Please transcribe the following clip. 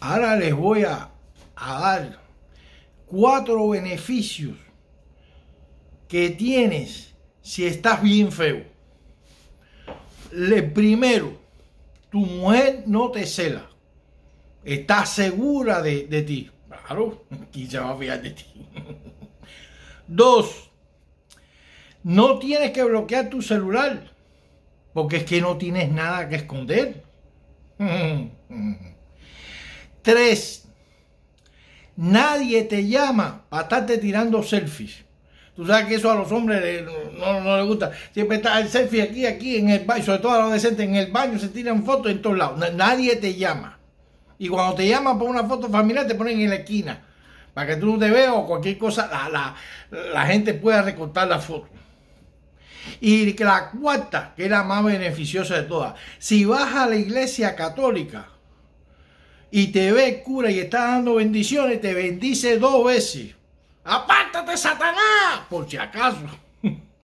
Ahora les voy a, dar cuatro beneficios que tienes si estás bien feo. Le, primero, tu mujer no te cela. Está segura de, ti. Claro, ¿quién se va a fiar de ti? Dos, no tienes que bloquear tu celular porque es que no tienes nada que esconder. Tres, nadie te llama para estarte tirando selfies. Tú sabes que eso a los hombres no, no, les gusta. Siempre está el selfie aquí, aquí, en el baño, sobre todo a los adolescentes, en el baño se tiran fotos en todos lados. Nadie te llama. Y cuando te llaman por una foto familiar, te ponen en la esquina. Para que tú te veas o cualquier cosa, la, la gente pueda recortar la foto. Y la cuarta, que es la más beneficiosa de todas, si vas a la iglesia católica, y te ve cura y está dando bendiciones, te bendice dos veces. Apártate, Satanás, por si acaso.